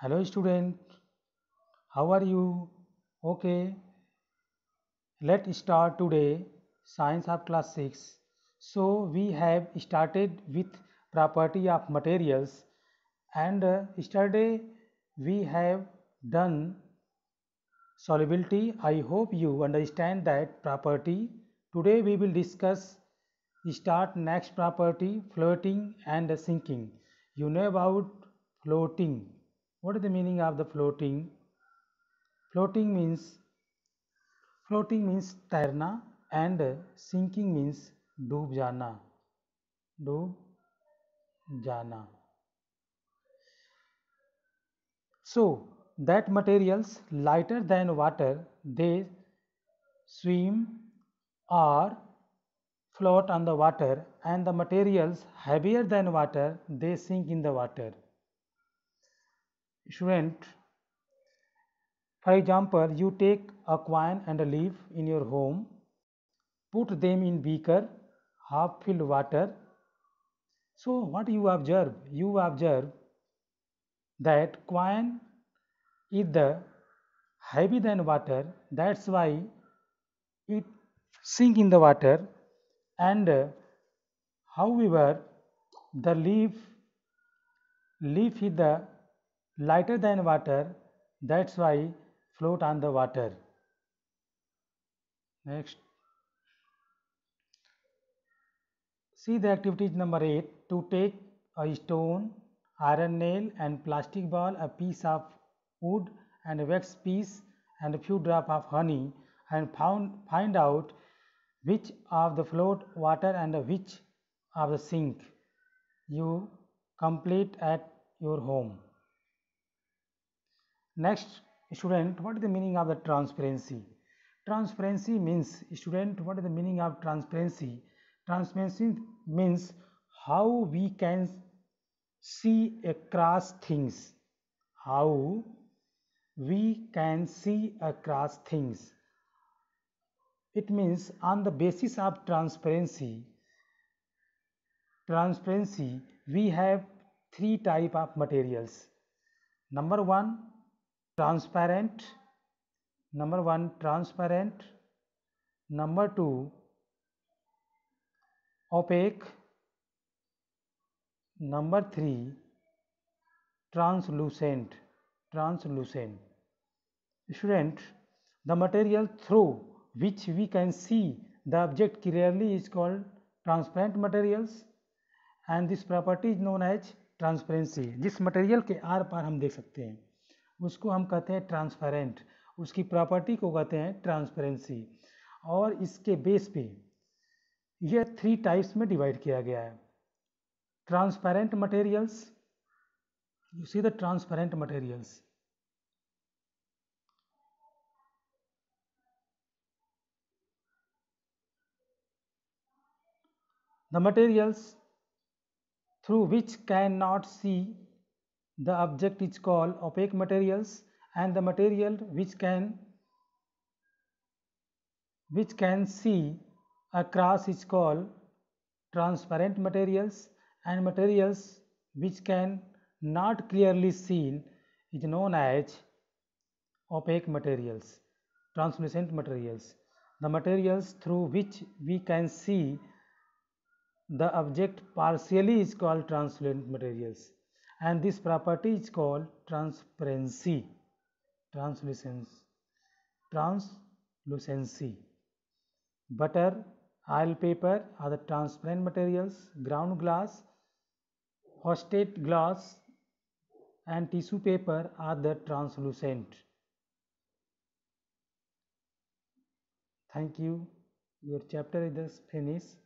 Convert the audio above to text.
hello student how are you okay let's start today science of class 6 so we have started with property of materials and uh, yesterday we have done solubility i hope you understand that property today we will discuss start next property floating and sinking you know about floating what is the meaning of the floating? Floating means floating means tairna and sinking means डूब जाना so that materials lighter than water they swim or float on the water and the materials heavier than water they sink in the water issuant. For example, you take a coin and a leaf in your home, put them in beaker, half filled water. So, what you observe? You observe that coin is the heavy than water, that's why it sink in the water and however the leaf leaf is the lighter than water that's why float on the water next see the activities number 8 to take a stone iron nail and plastic ball a piece of wood and a wax piece and a few drop of honey and found find out which of the float water and which of the sink you complete at your home Next student what is the meaning of the transparency? Transparency means student what is the meaning of transparency? Transparency means how we can see across things. How we can see across things. It means on the basis of transparency, transparency we have three type of materials. Number one transparent number 1 transparent number 2 opaque number 3 translucent translucent student the material through which we can see the object clearly is called transparent materials and this property is known as transparency जिस material के आर पार हम देख सकते हैं उसको हम कहते हैं ट्रांसपेरेंट उसकी प्रॉपर्टी को कहते हैं ट्रांसपेरेंसी और इसके बेस पे यह थ्री टाइप्स में डिवाइड किया गया है transparent materials you see the transparent materials the materials through which can not see The object is called opaque materials and the material which can which can see across is called transparent materials and materials which can not clearly seen is known as opaque materials, translucent materials. The materials through which we can see the object partially is called translucent materials and this property is called transparency translucence translucency butter oil paper other transparent materials ground glass hosted glass and tissue paper are the translucent thank you your chapter is finished